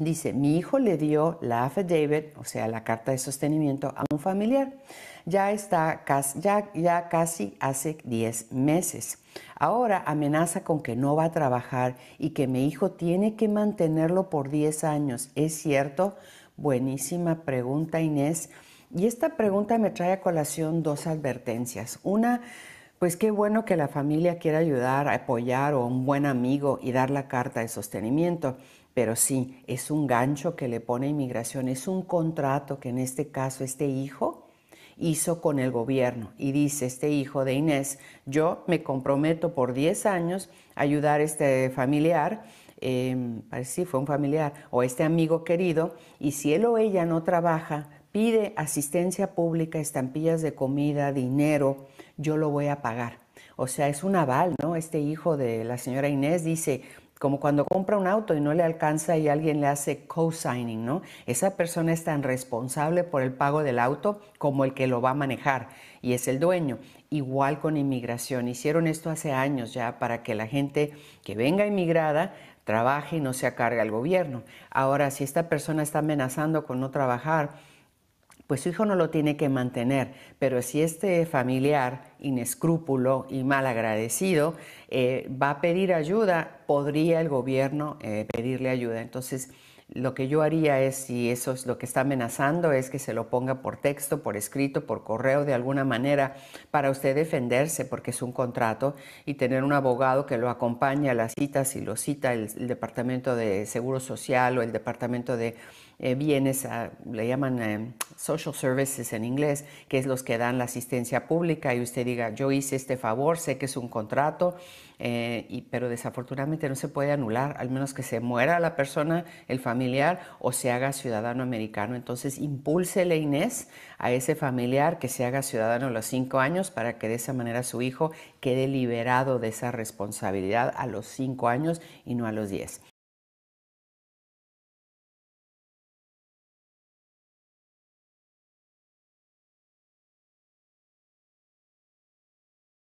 Dice, mi hijo le dio la affidavit, o sea, la carta de sostenimiento, a un familiar. Ya está, ya, ya casi hace 10 meses. Ahora amenaza con que no va a trabajar y que mi hijo tiene que mantenerlo por 10 años. ¿Es cierto? Buenísima pregunta, Inés. Y esta pregunta me trae a colación dos advertencias. Una, pues qué bueno que la familia quiera ayudar, apoyar o un buen amigo y dar la carta de sostenimiento. Pero sí, es un gancho que le pone inmigración, es un contrato que en este caso este hijo hizo con el gobierno y dice este hijo de Inés, yo me comprometo por 10 años a ayudar a este familiar, em, parece sí, fue un familiar, o este amigo querido, y si él o ella no trabaja, pide asistencia pública, estampillas de comida, dinero, yo lo voy a pagar. O sea, es un aval, ¿no? Este hijo de la señora Inés dice, como cuando compra un auto y no le alcanza y alguien le hace co-signing, ¿no? Esa persona es tan responsable por el pago del auto como el que lo va a manejar y es el dueño. Igual con inmigración. Hicieron esto hace años ya para que la gente que venga inmigrada trabaje y no se acargue al gobierno. Ahora, si esta persona está amenazando con no trabajar, pues su hijo no lo tiene que mantener. Pero si este familiar inescrúpulo y mal agradecido eh, va a pedir ayuda, podría el gobierno eh, pedirle ayuda. Entonces, lo que yo haría es, si eso es lo que está amenazando, es que se lo ponga por texto, por escrito, por correo, de alguna manera, para usted defenderse, porque es un contrato, y tener un abogado que lo acompañe a las citas y lo cita el, Departamento de Seguro Social o el Departamento de eh, Bienes, le llaman social services en inglés, que es los que dan la asistencia pública y usted diga, yo hice este favor, sé que es un contrato, eh, pero desafortunadamente no se puede anular, al menos que se muera la persona, el familiar, o se haga ciudadano americano. Entonces, impúlsele Inés a ese familiar que se haga ciudadano a los cinco años para que de esa manera su hijo quede liberado de esa responsabilidad a los cinco años y no a los diez.